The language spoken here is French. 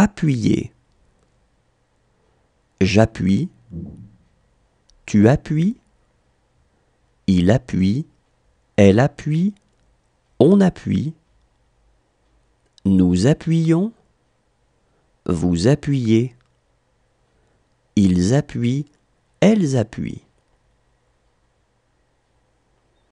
appuyer. J'appuie. Tu appuies. Il appuie. Elle appuie. On appuie. Nous appuyons. Vous appuyez. Ils appuient. Elles appuient.